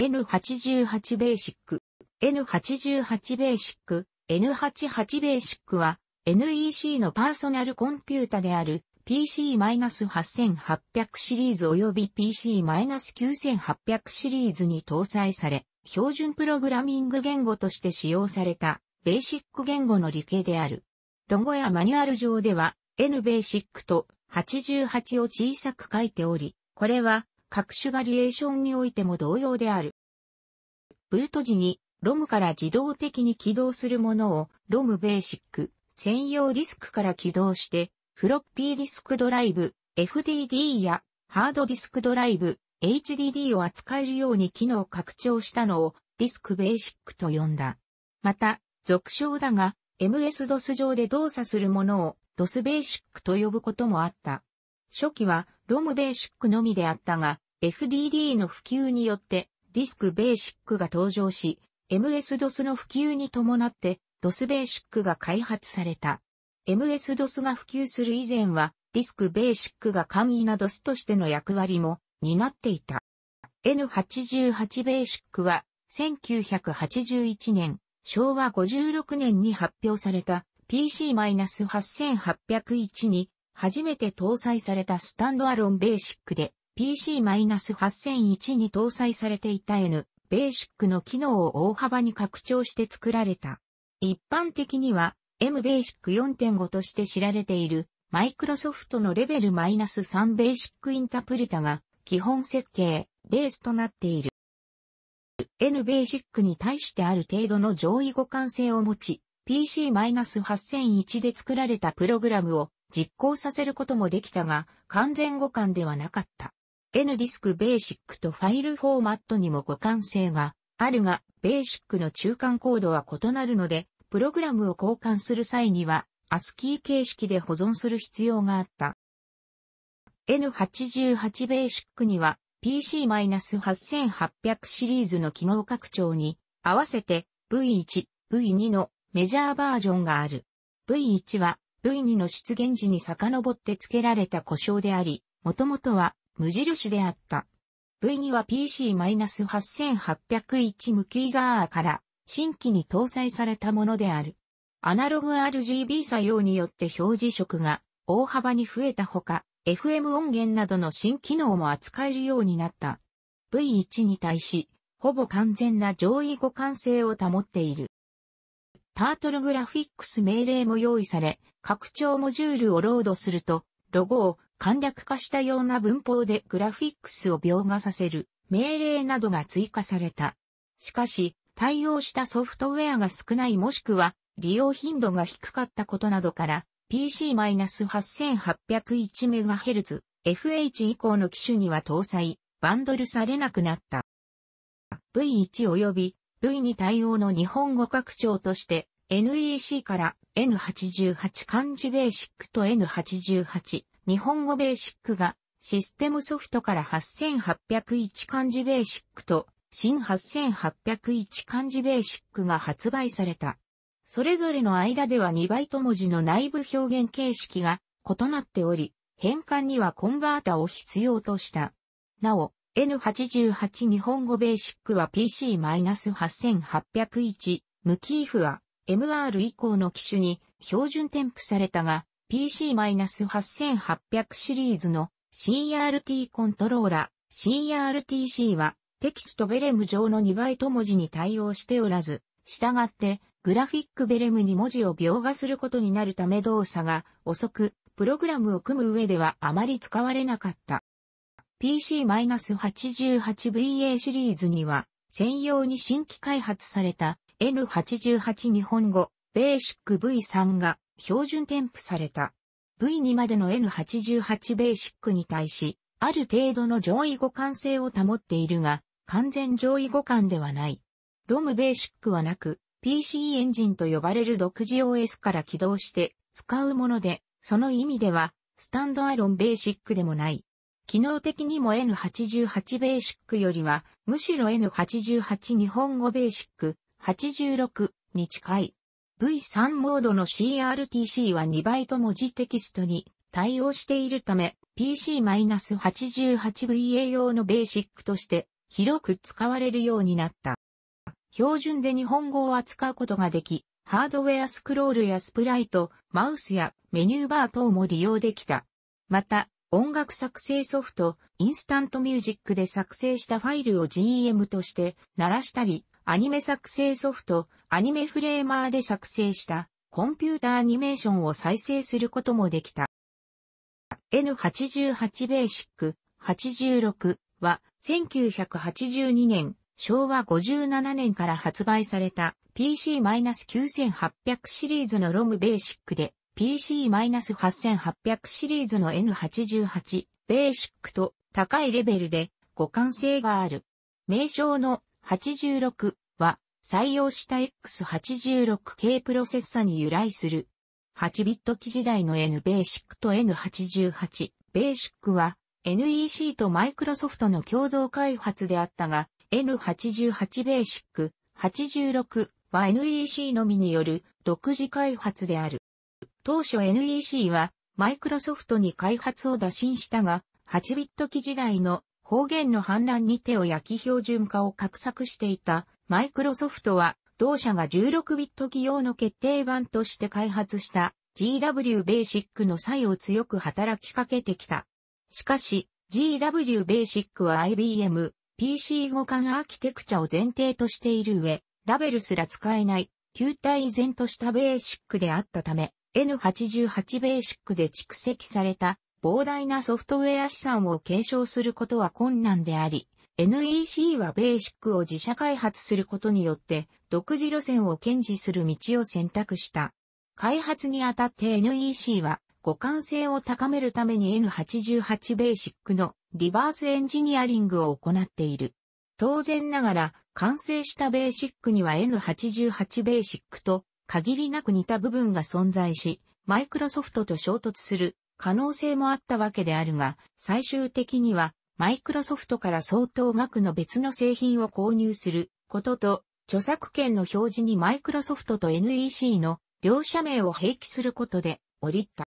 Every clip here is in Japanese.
N88 ベーシック、N88 ベーシック、N88 ベーシックは NEC のパーソナルコンピュータである PC-8800 シリーズ及び PC-9800 シリーズに搭載され、標準プログラミング言語として使用されたベーシック言語の理系である。ロゴやマニュアル上では N ベーシックと88を小さく書いており、これは各種バリエーションにおいても同様である。ブート時に、ロムから自動的に起動するものを、ロムベーシック、専用ディスクから起動して、フロッピーディスクドライブ、FDD やハードディスクドライブ、HDD を扱えるように機能拡張したのをディスクベーシックと呼んだ。また、俗称だが、MS-DOS 上で動作するものを DOS ベーシックと呼ぶこともあった。初期はロムベーシックのみであったが、FDD の普及によってディスクベーシックが登場し、MS-DOS の普及に伴って DOS ベーシックが開発された。MS-DOS が普及する以前は、ディスクベーシックが簡易な DOS としての役割も担っていた。N88 ベーシックは、1981年、昭和56年に発表された PC-8801 に初めて搭載されたスタンドアロンベーシックで PC-8001 に搭載されていた N ベーシックの機能を大幅に拡張して作られた。一般的には M ベーシック4.5として知られているマイクロソフトのレベル -3 ベーシックインタプリタが基本設計、ベースとなっている。N ベーシックに対してある程度の上位互換性を持ち、PC-8001 で作られたプログラムを実行させることもできたが、完全互換ではなかった。N ディスクベーシックとファイルフォーマットにも互換性があるが、ベーシックの中間コードは異なるので、プログラムを交換する際には、アスキー形式で保存する必要があった。N88 ベーシックには PC-8800 シリーズの機能拡張に合わせて V1、V2 のメジャーバージョンがある。V1 は V2 の出現時に遡って付けられた故障であり、もともとは無印であった。V2 は PC-8801 無キーザーから新規に搭載されたものである。アナログ RGB 作用によって表示色が大幅に増えたほか、FM 音源などの新機能も扱えるようになった。V1 に対し、ほぼ完全な上位互換性を保っている。タートルグラフィックス命令も用意され、拡張モジュールをロードすると、ロゴを簡略化したような文法でグラフィックスを描画させる命令などが追加された。しかし、対応したソフトウェアが少ないもしくは利用頻度が低かったことなどから PC-8801MHz FH 以降の機種には搭載、バンドルされなくなった。V1 及び V2 対応の日本語拡張として NEC から N88 漢字ベーシックと N88 日本語ベーシックがシステムソフトから8801漢字ベーシックと新8801漢字ベーシックが発売された。それぞれの間では2バイト文字の内部表現形式が異なっており、変換にはコンバータを必要とした。なお、N88 日本語ベーシックは PC-8801 無キーフは MR 以降の機種に標準添付されたが、PC-8800 シリーズの CRT コントローラ、CRTC はテキストベレム上の2倍と文字に対応しておらず、従ってグラフィックベレムに文字を描画することになるため動作が遅く、プログラムを組む上ではあまり使われなかった。PC-88VA シリーズには、専用に新規開発された N88 日本語、ベーシック V3 が標準添付された。V2 までの N88 ベーシックに対し、ある程度の上位互換性を保っているが、完全上位互換ではない。ロムベーシックはなく、PC エンジンと呼ばれる独自 OS から起動して使うもので、その意味では、スタンドアロンベーシックでもない。機能的にも N88 ベーシックよりは、むしろ N88 日本語ベーシック86に近い。V3 モードの CRTC は2倍と文字テキストに対応しているため PC-88VA 用のベーシックとして広く使われるようになった。標準で日本語を扱うことができ、ハードウェアスクロールやスプライト、マウスやメニューバー等も利用できた。また、音楽作成ソフト、インスタントミュージックで作成したファイルを GM として鳴らしたり、アニメ作成ソフト、アニメフレーマーで作成したコンピュータアニメーションを再生することもできた。N88 ベーシック86は1982年昭和57年から発売された PC-9800 シリーズのロムベーシックで PC-8800 シリーズの N88 ベーシックと高いレベルで互換性がある。名称の86採用した X86 k プロセッサに由来する。8ビット機時代の N ベーシックと N88 ベーシックは NEC とマイクロソフトの共同開発であったが N88 ベーシック86は NEC のみによる独自開発である。当初 NEC はマイクロソフトに開発を打診したが、8ビット機時代の方言の反乱に手を焼き標準化を画策していたマイクロソフトは、同社が16ビット企業の決定版として開発した GW ベーシックの際を強く働きかけてきた。しかし、GW ベーシックは IBM、PC 互換アーキテクチャを前提としている上、ラベルすら使えない、球体依然としたベーシックであったため、N88 ベーシックで蓄積された膨大なソフトウェア資産を継承することは困難であり、NEC はベーシックを自社開発することによって独自路線を堅持する道を選択した。開発にあたって NEC は互換性を高めるために N88 ベーシックのリバースエンジニアリングを行っている。当然ながら完成したベーシックには N88 ベーシックと限りなく似た部分が存在し、マイクロソフトと衝突する可能性もあったわけであるが、最終的にはマイクロソフトから相当額の別の製品を購入することと、著作権の表示にマイクロソフトと NEC の両社名を併記することで、折りった。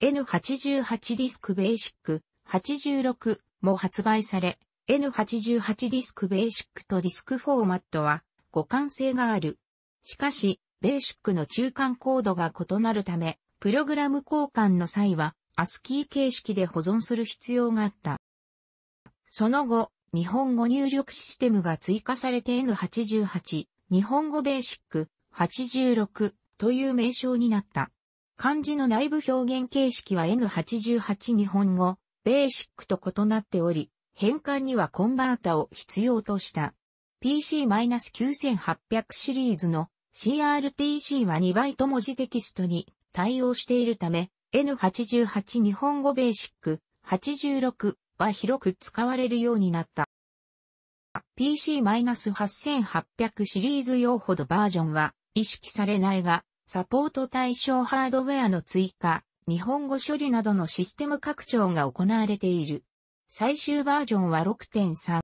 N88 ディスクベーシック86も発売され、N88 ディスクベーシックとディスクフォーマットは互換性がある。しかし、ベーシックの中間コードが異なるため、プログラム交換の際は、アスキー形式で保存する必要があった。その後、日本語入力システムが追加されて N88、日本語ベーシック、86という名称になった。漢字の内部表現形式は N88 日本語、ベーシックと異なっており、変換にはコンバータを必要とした。PC-9800 シリーズの CRTC は2バイト文字テキストに対応しているため、N88 日本語ベーシック、86は広く使われるようになった。PC-8800 シリーズ用ほどバージョンは意識されないが、サポート対象ハードウェアの追加、日本語処理などのシステム拡張が行われている。最終バージョンは6.3。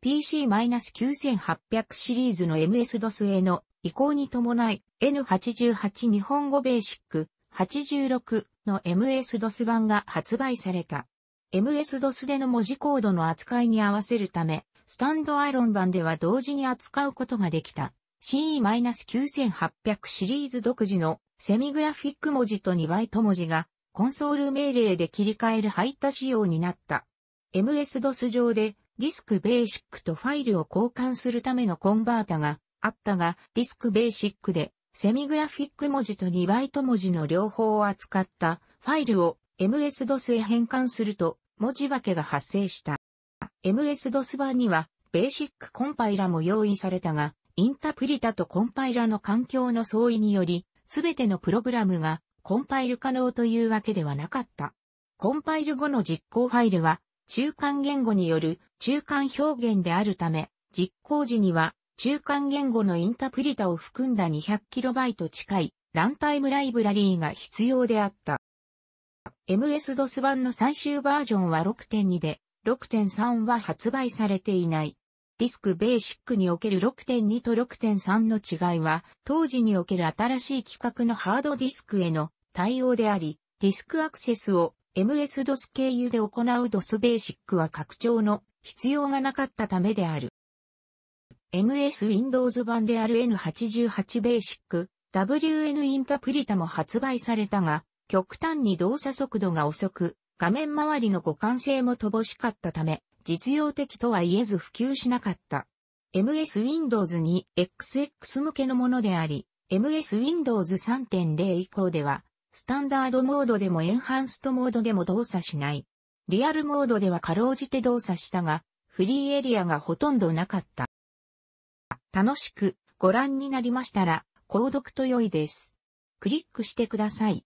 PC-9800 シリーズの MS-DOS への移行に伴い N88 日本語ベーシック86の MS-DOS 版が発売された。MS-DOS での文字コードの扱いに合わせるため、スタンドアイロン版では同時に扱うことができた CE-9800 シリーズ独自のセミグラフィック文字と2バイト文字がコンソール命令で切り替える配達仕様になった。MS-DOS 上でディスクベーシックとファイルを交換するためのコンバータがあったが、ディスクベーシックでセミグラフィック文字と2バイト文字の両方を扱ったファイルを MS-DOS へ変換すると文字化けが発生した。MS-DOS 版には、ベーシックコンパイラも用意されたが、インタプリタとコンパイラの環境の相違により、すべてのプログラムがコンパイル可能というわけではなかった。コンパイル後の実行ファイルは、中間言語による中間表現であるため、実行時には中間言語のインタプリタを含んだ 200KB 近いランタイムライブラリーが必要であった。MS-DOS 版の最終バージョンは6.2で、6.3は発売されていない。ディスクベーシックにおける6.2と6.3の違いは、当時における新しい規格のハードディスクへの対応であり、ディスクアクセスを MS-DOS 経由で行う DOS ベーシックは拡張の必要がなかったためである。MS Windows 版である N88 ベーシック WN インタプリタも発売されたが、極端に動作速度が遅く、画面周りの互換性も乏しかったため、実用的とは言えず普及しなかった。MS Windows に XX 向けのものであり、MS Windows 3.0以降では、スタンダードモードでもエンハンストモードでも動作しない。リアルモードではかろうじて動作したが、フリーエリアがほとんどなかった。楽しくご覧になりましたら、購読と良いです。クリックしてください。